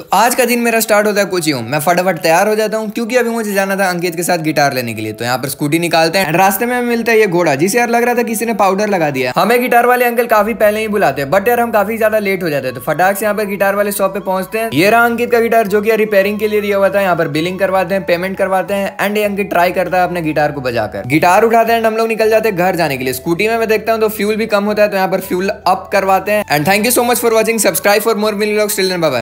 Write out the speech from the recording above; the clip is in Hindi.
तो आज का दिन मेरा स्टार्ट होता है कुछ यूँ मैं फटाफट तैयार हो जाता हूँ क्योंकि अभी मुझे जाना था अंकित के साथ गिटार लेने के लिए तो यहाँ पर स्कूटी निकालते हैं रास्ते में मिलता है ये घोड़ा जिसे यार लग रहा था किसी ने पाउडर लगा दिया हमें गिटार वाले अंकल काफी पहले ही बुलाते हैं बट यार हम काफी ज्यादा लेट हो जाते हैं तो फटाक से यहाँ पर गिटार वाले शॉप पे पहुंचते हैं ये रहा अंकित का गिटार जो की रिपेयरिंग के लिए दिया हुआ था यहाँ पर बिलिंग करवाते हैं पेमेंट करवाते हैं एंड ये अंकित ट्राई करता है अपने गिटार को बजाकर गिटार उठाते हैं हम लोग निकल जाते हैं घर जाने के लिए स्कूटी में मैं देखता हूँ तो फ्यूल भी कम होता है तो यहाँ पर फ्यूल अप करवाते हैं and thank you so much for watching subscribe for more मिली लोग